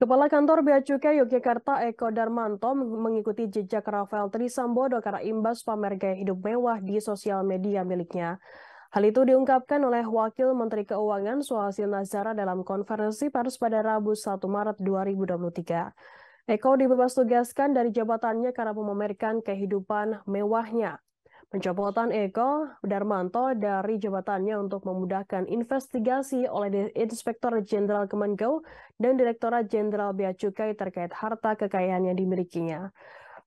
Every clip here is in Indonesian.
Kepala Kantor Bea Cukai Yogyakarta Eko Darmanto mengikuti jejak Rafael Trisambodo karena imbas pamer gaya hidup mewah di sosial media miliknya. Hal itu diungkapkan oleh Wakil Menteri Keuangan Suhasil Nazara dalam konferensi pers pada Rabu 1 Maret 2023. Eko dibebas tugaskan dari jabatannya karena memamerkan kehidupan mewahnya. Pencopotan Eko Darmanto dari jabatannya untuk memudahkan investigasi oleh Inspektur Jenderal Kemenkeu dan Direktorat Jenderal Bea Cukai terkait harta kekayaan yang dimilikinya.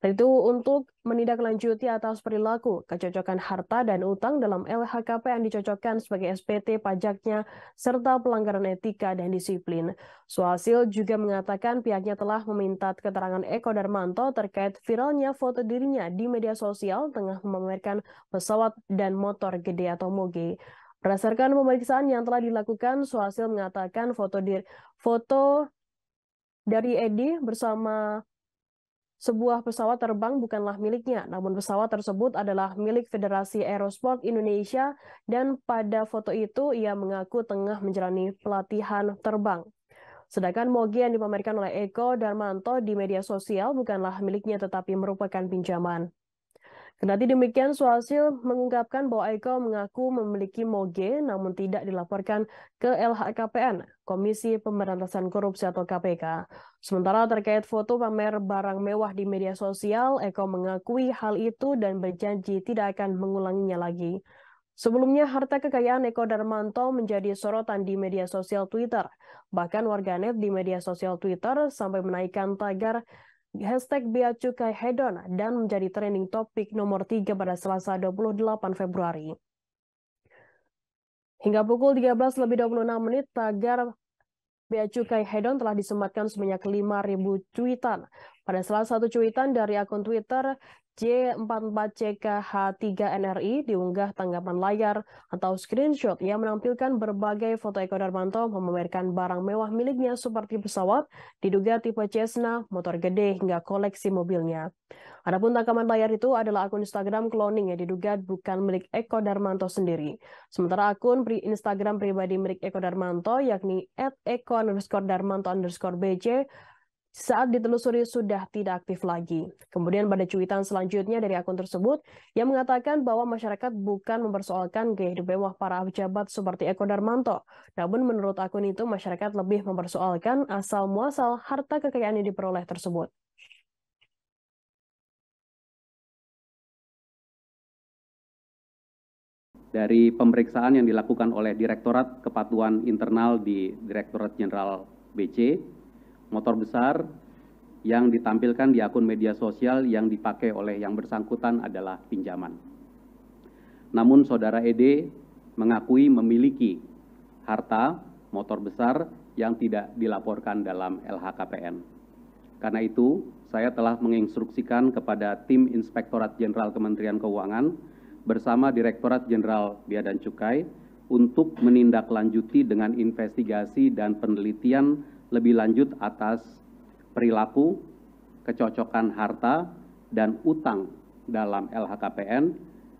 Nah, itu untuk menindaklanjuti atas perilaku kecocokan harta dan utang dalam LHKP yang dicocokkan sebagai SPT pajaknya serta pelanggaran etika dan disiplin. Suhasil juga mengatakan pihaknya telah meminta keterangan Eko Darmanto terkait viralnya foto dirinya di media sosial tengah memamerkan pesawat dan motor gede atau moge. Berdasarkan pemeriksaan yang telah dilakukan, Suhasil mengatakan foto dir foto dari Edi bersama sebuah pesawat terbang bukanlah miliknya, namun pesawat tersebut adalah milik Federasi Aerosport Indonesia dan pada foto itu ia mengaku tengah menjalani pelatihan terbang. Sedangkan mogi yang dipamerkan oleh Eko Darmanto di media sosial bukanlah miliknya tetapi merupakan pinjaman. Kendati demikian, Suhasil mengungkapkan bahwa Eko mengaku memiliki moge namun tidak dilaporkan ke LHKPN, Komisi Pemberantasan Korupsi atau KPK. Sementara terkait foto pamer barang mewah di media sosial, Eko mengakui hal itu dan berjanji tidak akan mengulanginya lagi. Sebelumnya, harta kekayaan Eko Darmanto menjadi sorotan di media sosial Twitter. Bahkan warganet di media sosial Twitter sampai menaikkan tagar hashtag Bea Cukai Hedon dan menjadi trending topik nomor 3 pada Selasa 28 Februari. Hingga pukul 13 lebih 26 menit, tagar Bea Cukai Hedon telah disematkan sebanyak 5.000 cuitan. Pada salah satu cuitan dari akun Twitter J44CKH3NRI diunggah tanggapan layar atau screenshot yang menampilkan berbagai foto Eko Darmanto memamerkan barang mewah miliknya seperti pesawat, diduga tipe Cessna, motor gede, hingga koleksi mobilnya. Adapun tangkapan layar itu adalah akun Instagram cloning yang diduga bukan milik Eko Darmanto sendiri. Sementara akun pri Instagram pribadi milik Eko Darmanto yakni @eko_darmanto_bc saat ditelusuri sudah tidak aktif lagi. Kemudian pada cuitan selanjutnya dari akun tersebut yang mengatakan bahwa masyarakat bukan mempersoalkan gaya hidup mewah para pejabat seperti Eko Darmanto. Namun menurut akun itu masyarakat lebih mempersoalkan asal-muasal harta kekayaan yang diperoleh tersebut. dari pemeriksaan yang dilakukan oleh Direktorat Kepatuan Internal di Direktorat Jenderal BC, motor besar yang ditampilkan di akun media sosial yang dipakai oleh yang bersangkutan adalah pinjaman. Namun saudara ED mengakui memiliki harta motor besar yang tidak dilaporkan dalam LHKPN. Karena itu, saya telah menginstruksikan kepada tim Inspektorat Jenderal Kementerian Keuangan bersama Direktorat Jenderal Bea dan Cukai untuk menindaklanjuti dengan investigasi dan penelitian lebih lanjut atas perilaku, kecocokan harta, dan utang dalam LHKPN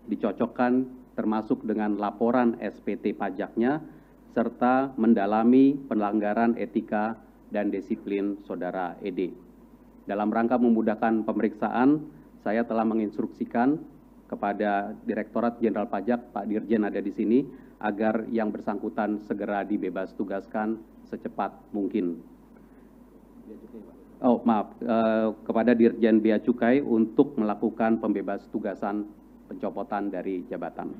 dicocokkan termasuk dengan laporan SPT pajaknya serta mendalami pelanggaran etika dan disiplin saudara ED. Dalam rangka memudahkan pemeriksaan, saya telah menginstruksikan kepada Direktorat Jenderal Pajak, Pak Dirjen ada di sini, agar yang bersangkutan segera dibebas tugaskan secepat mungkin. Oh maaf, eh, kepada Dirjen Bea Cukai untuk melakukan pembebas tugasan pencopotan dari jabatan.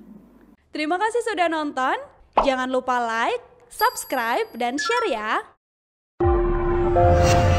Terima kasih sudah nonton, jangan lupa like, subscribe, dan share ya!